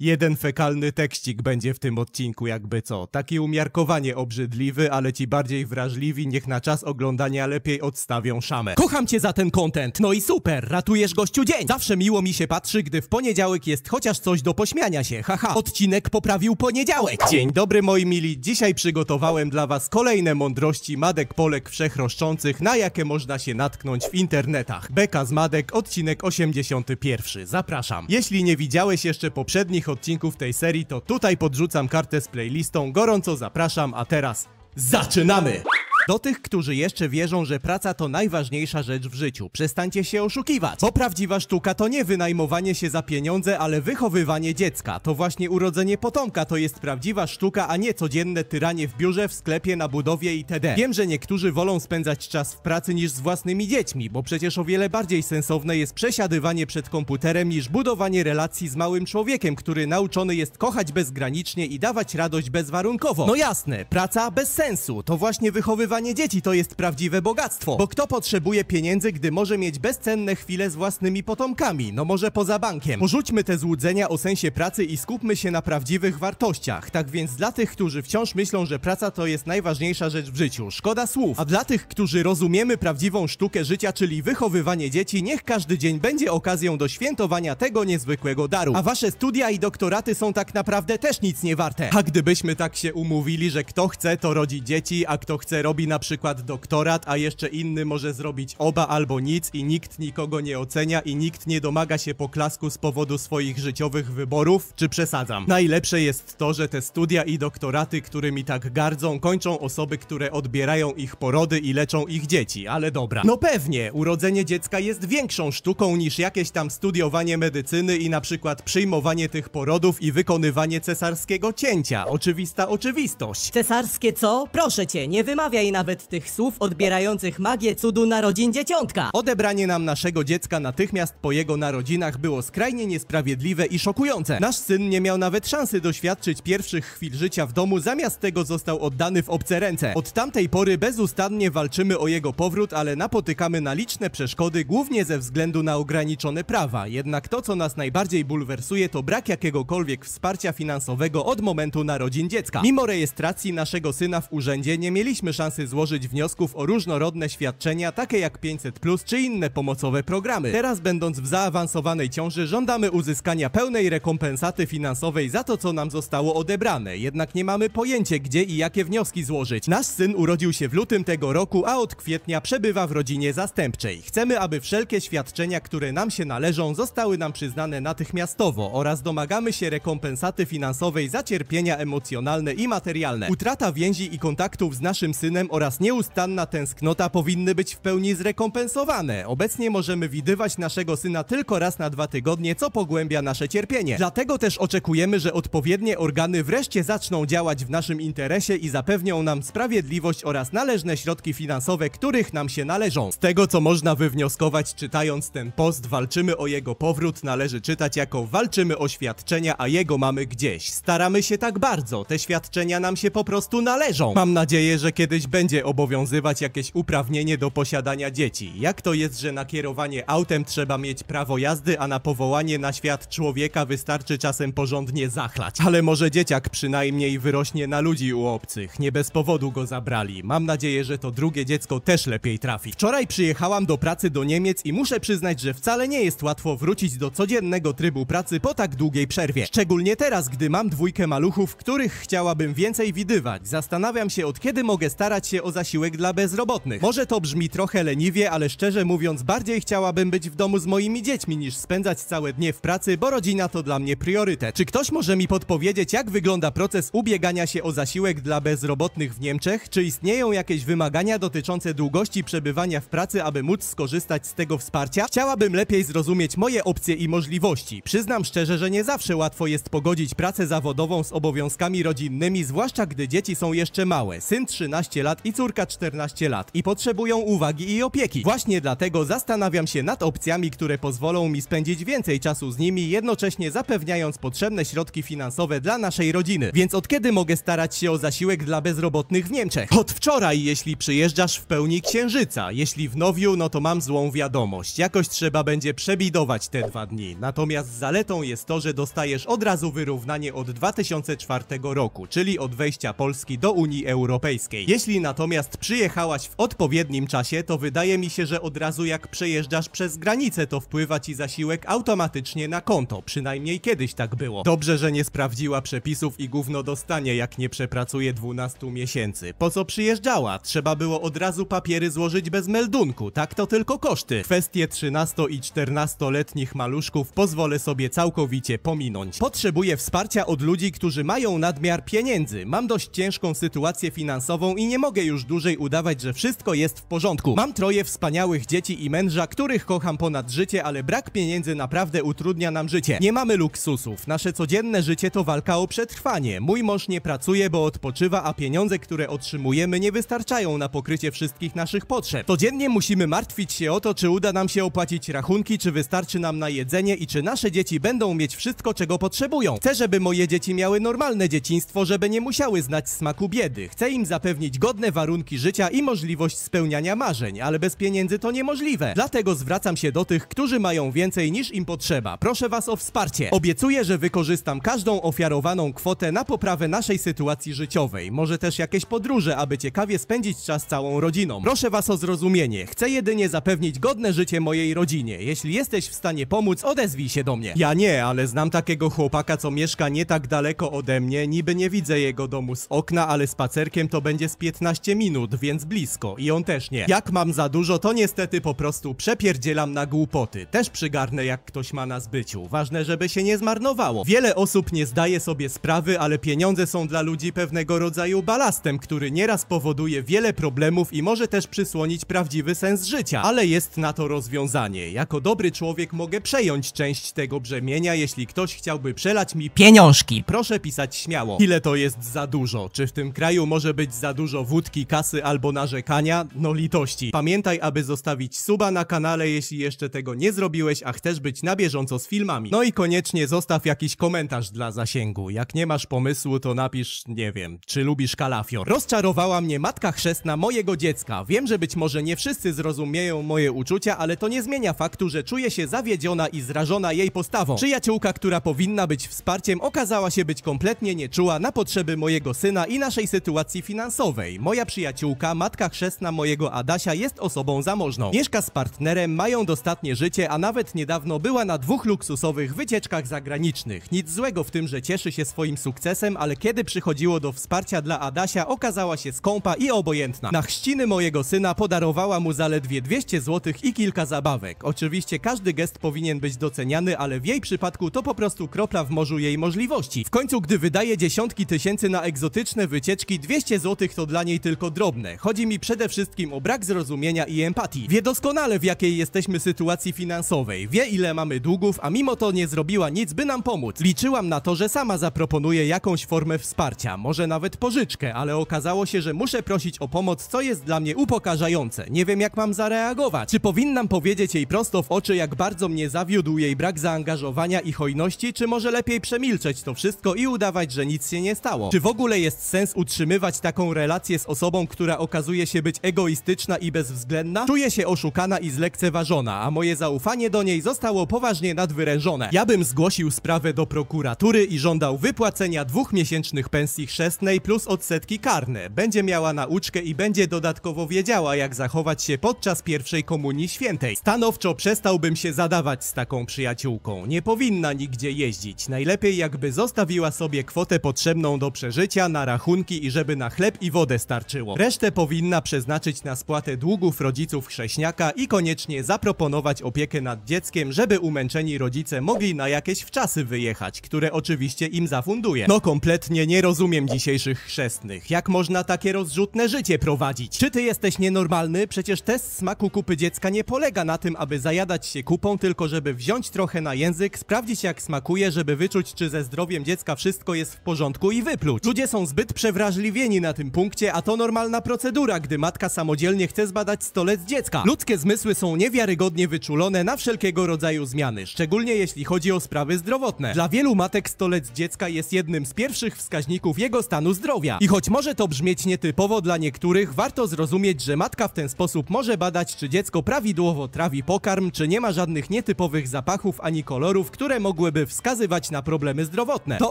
Jeden fekalny tekścik będzie w tym odcinku, jakby co. Taki umiarkowanie obrzydliwy, ale ci bardziej wrażliwi niech na czas oglądania lepiej odstawią szamę. Kocham cię za ten content! No i super! Ratujesz gościu dzień! Zawsze miło mi się patrzy, gdy w poniedziałek jest chociaż coś do pośmiania się. Haha, odcinek poprawił poniedziałek! Dzień dobry moi mili, dzisiaj przygotowałem dla was kolejne mądrości Madek Polek Wszechroszczących, na jakie można się natknąć w internetach. Beka z Madek, odcinek 81. Zapraszam. Jeśli nie widziałeś jeszcze poprzednich odcinków tej serii, to tutaj podrzucam kartę z playlistą. Gorąco zapraszam, a teraz zaczynamy! Do tych, którzy jeszcze wierzą, że praca to najważniejsza rzecz w życiu, przestańcie się oszukiwać, bo prawdziwa sztuka to nie wynajmowanie się za pieniądze, ale wychowywanie dziecka. To właśnie urodzenie potomka to jest prawdziwa sztuka, a nie codzienne tyranie w biurze, w sklepie, na budowie itd. Wiem, że niektórzy wolą spędzać czas w pracy niż z własnymi dziećmi, bo przecież o wiele bardziej sensowne jest przesiadywanie przed komputerem niż budowanie relacji z małym człowiekiem, który nauczony jest kochać bezgranicznie i dawać radość bezwarunkowo. No jasne, praca bez sensu, to właśnie wychowywanie Wychowywanie dzieci to jest prawdziwe bogactwo, bo kto potrzebuje pieniędzy, gdy może mieć bezcenne chwile z własnymi potomkami? No może poza bankiem. Porzućmy te złudzenia o sensie pracy i skupmy się na prawdziwych wartościach. Tak więc dla tych, którzy wciąż myślą, że praca to jest najważniejsza rzecz w życiu, szkoda słów. A dla tych, którzy rozumiemy prawdziwą sztukę życia, czyli wychowywanie dzieci, niech każdy dzień będzie okazją do świętowania tego niezwykłego daru. A wasze studia i doktoraty są tak naprawdę też nic nie warte. A gdybyśmy tak się umówili, że kto chce, to rodzi dzieci, a kto chce, robi na przykład doktorat, a jeszcze inny może zrobić oba albo nic i nikt nikogo nie ocenia i nikt nie domaga się poklasku z powodu swoich życiowych wyborów, czy przesadzam? Najlepsze jest to, że te studia i doktoraty, którymi tak gardzą, kończą osoby, które odbierają ich porody i leczą ich dzieci, ale dobra. No pewnie, urodzenie dziecka jest większą sztuką niż jakieś tam studiowanie medycyny i na przykład przyjmowanie tych porodów i wykonywanie cesarskiego cięcia. Oczywista oczywistość. Cesarskie co? Proszę cię, nie wymawiaj więcej nawet tych słów odbierających magię cudu narodzin dzieciątka. Odebranie nam naszego dziecka natychmiast po jego narodzinach było skrajnie niesprawiedliwe i szokujące. Nasz syn nie miał nawet szansy doświadczyć pierwszych chwil życia w domu, zamiast tego został oddany w obce ręce. Od tamtej pory bezustannie walczymy o jego powrót, ale napotykamy na liczne przeszkody, głównie ze względu na ograniczone prawa. Jednak to, co nas najbardziej bulwersuje, to brak jakiegokolwiek wsparcia finansowego od momentu narodzin dziecka. Mimo rejestracji naszego syna w urzędzie nie mieliśmy szansy pracy złożyć wniosków o różnorodne świadczenia, takie jak 500+, plus czy inne pomocowe programy. Teraz będąc w zaawansowanej ciąży, żądamy uzyskania pełnej rekompensaty finansowej za to, co nam zostało odebrane. Jednak nie mamy pojęcia, gdzie i jakie wnioski złożyć. Nasz syn urodził się w lutym tego roku, a od kwietnia przebywa w rodzinie zastępczej. Chcemy, aby wszelkie świadczenia, które nam się należą, zostały nam przyznane natychmiastowo oraz domagamy się rekompensaty finansowej za cierpienia emocjonalne i materialne. Utrata więzi i kontaktów z naszym synem oraz nieustanna tęsknota powinny być w pełni zrekompensowane. Obecnie możemy widywać naszego syna tylko raz na dwa tygodnie, co pogłębia nasze cierpienie. Dlatego też oczekujemy, że odpowiednie organy wreszcie zaczną działać w naszym interesie i zapewnią nam sprawiedliwość oraz należne środki finansowe, których nam się należą. Z tego, co można wywnioskować czytając ten post, walczymy o jego powrót, należy czytać jako walczymy o świadczenia, a jego mamy gdzieś. Staramy się tak bardzo, te świadczenia nam się po prostu należą. Mam nadzieję, że kiedyś będzie będzie obowiązywać jakieś uprawnienie do posiadania dzieci. Jak to jest, że na kierowanie autem trzeba mieć prawo jazdy, a na powołanie na świat człowieka wystarczy czasem porządnie zachlać? Ale może dzieciak przynajmniej wyrośnie na ludzi u obcych. Nie bez powodu go zabrali. Mam nadzieję, że to drugie dziecko też lepiej trafi. Wczoraj przyjechałam do pracy do Niemiec i muszę przyznać, że wcale nie jest łatwo wrócić do codziennego trybu pracy po tak długiej przerwie. Szczególnie teraz, gdy mam dwójkę maluchów, których chciałabym więcej widywać. Zastanawiam się, od kiedy mogę starać się o zasiłek dla bezrobotnych. Może to brzmi trochę leniwie, ale szczerze mówiąc bardziej chciałabym być w domu z moimi dziećmi niż spędzać całe dnie w pracy, bo rodzina to dla mnie priorytet. Czy ktoś może mi podpowiedzieć, jak wygląda proces ubiegania się o zasiłek dla bezrobotnych w Niemczech? Czy istnieją jakieś wymagania dotyczące długości przebywania w pracy, aby móc skorzystać z tego wsparcia? Chciałabym lepiej zrozumieć moje opcje i możliwości. Przyznam szczerze, że nie zawsze łatwo jest pogodzić pracę zawodową z obowiązkami rodzinnymi, zwłaszcza gdy dzieci są jeszcze małe. Syn 13 lat i córka 14 lat i potrzebują uwagi i opieki. Właśnie dlatego zastanawiam się nad opcjami, które pozwolą mi spędzić więcej czasu z nimi, jednocześnie zapewniając potrzebne środki finansowe dla naszej rodziny. Więc od kiedy mogę starać się o zasiłek dla bezrobotnych w Niemczech? Od wczoraj, jeśli przyjeżdżasz w pełni księżyca. Jeśli w Nowiu, no to mam złą wiadomość. Jakoś trzeba będzie przebidować te dwa dni. Natomiast zaletą jest to, że dostajesz od razu wyrównanie od 2004 roku, czyli od wejścia Polski do Unii Europejskiej. Jeśli na natomiast przyjechałaś w odpowiednim czasie, to wydaje mi się, że od razu jak przejeżdżasz przez granicę, to wpływa ci zasiłek automatycznie na konto. Przynajmniej kiedyś tak było. Dobrze, że nie sprawdziła przepisów i gówno dostanie, jak nie przepracuje 12 miesięcy. Po co przyjeżdżała? Trzeba było od razu papiery złożyć bez meldunku. Tak to tylko koszty. Kwestie 13 i 14-letnich maluszków pozwolę sobie całkowicie pominąć. Potrzebuję wsparcia od ludzi, którzy mają nadmiar pieniędzy. Mam dość ciężką sytuację finansową i nie mogę mogę już dłużej udawać, że wszystko jest w porządku. Mam troje wspaniałych dzieci i męża, których kocham ponad życie, ale brak pieniędzy naprawdę utrudnia nam życie. Nie mamy luksusów. Nasze codzienne życie to walka o przetrwanie. Mój mąż nie pracuje, bo odpoczywa, a pieniądze, które otrzymujemy nie wystarczają na pokrycie wszystkich naszych potrzeb. Codziennie musimy martwić się o to, czy uda nam się opłacić rachunki, czy wystarczy nam na jedzenie i czy nasze dzieci będą mieć wszystko, czego potrzebują. Chcę, żeby moje dzieci miały normalne dzieciństwo, żeby nie musiały znać smaku biedy. Chcę im zapewnić godne godne warunki życia i możliwość spełniania marzeń, ale bez pieniędzy to niemożliwe. Dlatego zwracam się do tych, którzy mają więcej niż im potrzeba. Proszę was o wsparcie. Obiecuję, że wykorzystam każdą ofiarowaną kwotę na poprawę naszej sytuacji życiowej. Może też jakieś podróże, aby ciekawie spędzić czas całą rodziną. Proszę was o zrozumienie. Chcę jedynie zapewnić godne życie mojej rodzinie. Jeśli jesteś w stanie pomóc, odezwij się do mnie. Ja nie, ale znam takiego chłopaka, co mieszka nie tak daleko ode mnie. Niby nie widzę jego domu z okna, ale spacerkiem to będzie z 15 15 minut, więc blisko i on też nie. Jak mam za dużo, to niestety po prostu przepierdzielam na głupoty. Też przygarnę jak ktoś ma na zbyciu. Ważne, żeby się nie zmarnowało. Wiele osób nie zdaje sobie sprawy, ale pieniądze są dla ludzi pewnego rodzaju balastem, który nieraz powoduje wiele problemów i może też przysłonić prawdziwy sens życia. Ale jest na to rozwiązanie. Jako dobry człowiek mogę przejąć część tego brzemienia, jeśli ktoś chciałby przelać mi pieniążki. Proszę pisać śmiało. Ile to jest za dużo? Czy w tym kraju może być za dużo wód wódki, kasy albo narzekania, no litości. Pamiętaj, aby zostawić suba na kanale, jeśli jeszcze tego nie zrobiłeś, a chcesz być na bieżąco z filmami. No i koniecznie zostaw jakiś komentarz dla zasięgu. Jak nie masz pomysłu, to napisz, nie wiem, czy lubisz kalafior. Rozczarowała mnie matka chrzestna mojego dziecka. Wiem, że być może nie wszyscy zrozumieją moje uczucia, ale to nie zmienia faktu, że czuję się zawiedziona i zrażona jej postawą. Przyjaciółka, która powinna być wsparciem, okazała się być kompletnie nieczuła na potrzeby mojego syna i naszej sytuacji finansowej. Moja przyjaciółka, matka chrzestna mojego Adasia jest osobą zamożną. Mieszka z partnerem, mają dostatnie życie, a nawet niedawno była na dwóch luksusowych wycieczkach zagranicznych. Nic złego w tym, że cieszy się swoim sukcesem, ale kiedy przychodziło do wsparcia dla Adasia, okazała się skąpa i obojętna. Na chrzciny mojego syna podarowała mu zaledwie 200 zł i kilka zabawek. Oczywiście każdy gest powinien być doceniany, ale w jej przypadku to po prostu kropla w morzu jej możliwości. W końcu, gdy wydaje dziesiątki tysięcy na egzotyczne wycieczki, 200 zł to dla niej tylko drobne. Chodzi mi przede wszystkim o brak zrozumienia i empatii. Wie doskonale w jakiej jesteśmy sytuacji finansowej, wie ile mamy długów, a mimo to nie zrobiła nic, by nam pomóc. Liczyłam na to, że sama zaproponuje jakąś formę wsparcia, może nawet pożyczkę, ale okazało się, że muszę prosić o pomoc, co jest dla mnie upokarzające. Nie wiem jak mam zareagować. Czy powinnam powiedzieć jej prosto w oczy, jak bardzo mnie zawiódł jej brak zaangażowania i hojności, czy może lepiej przemilczeć to wszystko i udawać, że nic się nie stało? Czy w ogóle jest sens utrzymywać taką relację z osobą, która okazuje się być egoistyczna i bezwzględna, czuję się oszukana i zlekceważona, a moje zaufanie do niej zostało poważnie nadwyrężone. Ja bym zgłosił sprawę do prokuratury i żądał wypłacenia dwóch miesięcznych pensji chrzestnej plus odsetki karne. Będzie miała nauczkę i będzie dodatkowo wiedziała, jak zachować się podczas pierwszej komunii świętej. Stanowczo przestałbym się zadawać z taką przyjaciółką. Nie powinna nigdzie jeździć. Najlepiej jakby zostawiła sobie kwotę potrzebną do przeżycia, na rachunki i żeby na chleb i wodę starczyło wystarczyło. Resztę powinna przeznaczyć na spłatę długów rodziców chrześniaka i koniecznie zaproponować opiekę nad dzieckiem, żeby umęczeni rodzice mogli na jakieś wczasy wyjechać, które oczywiście im zafunduje. No kompletnie nie rozumiem dzisiejszych chrzestnych. Jak można takie rozrzutne życie prowadzić? Czy ty jesteś nienormalny? Przecież test smaku kupy dziecka nie polega na tym, aby zajadać się kupą, tylko żeby wziąć trochę na język, sprawdzić jak smakuje, żeby wyczuć, czy ze zdrowiem dziecka wszystko jest w porządku i wypluć. Ludzie są zbyt przewrażliwieni na tym punkcie, a to to normalna procedura, gdy matka samodzielnie chce zbadać stolec dziecka. Ludzkie zmysły są niewiarygodnie wyczulone na wszelkiego rodzaju zmiany, szczególnie jeśli chodzi o sprawy zdrowotne. Dla wielu matek stolec dziecka jest jednym z pierwszych wskaźników jego stanu zdrowia. I choć może to brzmieć nietypowo dla niektórych, warto zrozumieć, że matka w ten sposób może badać, czy dziecko prawidłowo trawi pokarm, czy nie ma żadnych nietypowych zapachów ani kolorów, które mogłyby wskazywać na problemy zdrowotne. To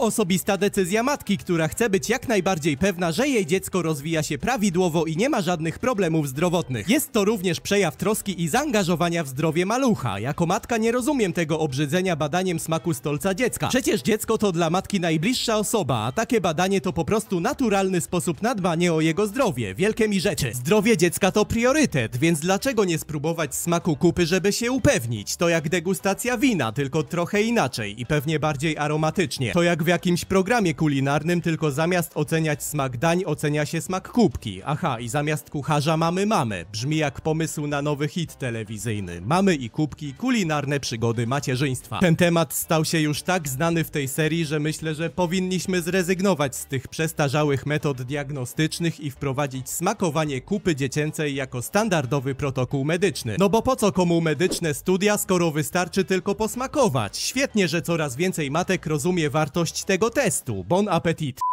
osobista decyzja matki, która chce być jak najbardziej pewna, że jej dziecko rozwija się prawidłowo i nie ma żadnych problemów zdrowotnych. Jest to również przejaw troski i zaangażowania w zdrowie malucha. Jako matka nie rozumiem tego obrzydzenia badaniem smaku stolca dziecka. Przecież dziecko to dla matki najbliższa osoba, a takie badanie to po prostu naturalny sposób na dbanie o jego zdrowie. Wielkie mi rzeczy. Zdrowie dziecka to priorytet, więc dlaczego nie spróbować smaku kupy, żeby się upewnić? To jak degustacja wina, tylko trochę inaczej i pewnie bardziej aromatycznie. To jak w jakimś programie kulinarnym, tylko zamiast oceniać smak dań, ocenia się smak kubki. Aha, i zamiast kucharza mamy mamy. Brzmi jak pomysł na nowy hit telewizyjny. Mamy i kubki, kulinarne przygody macierzyństwa. Ten temat stał się już tak znany w tej serii, że myślę, że powinniśmy zrezygnować z tych przestarzałych metod diagnostycznych i wprowadzić smakowanie kupy dziecięcej jako standardowy protokół medyczny. No bo po co komu medyczne studia, skoro wystarczy tylko posmakować? Świetnie, że coraz więcej matek rozumie wartość tego testu. Bon appetit!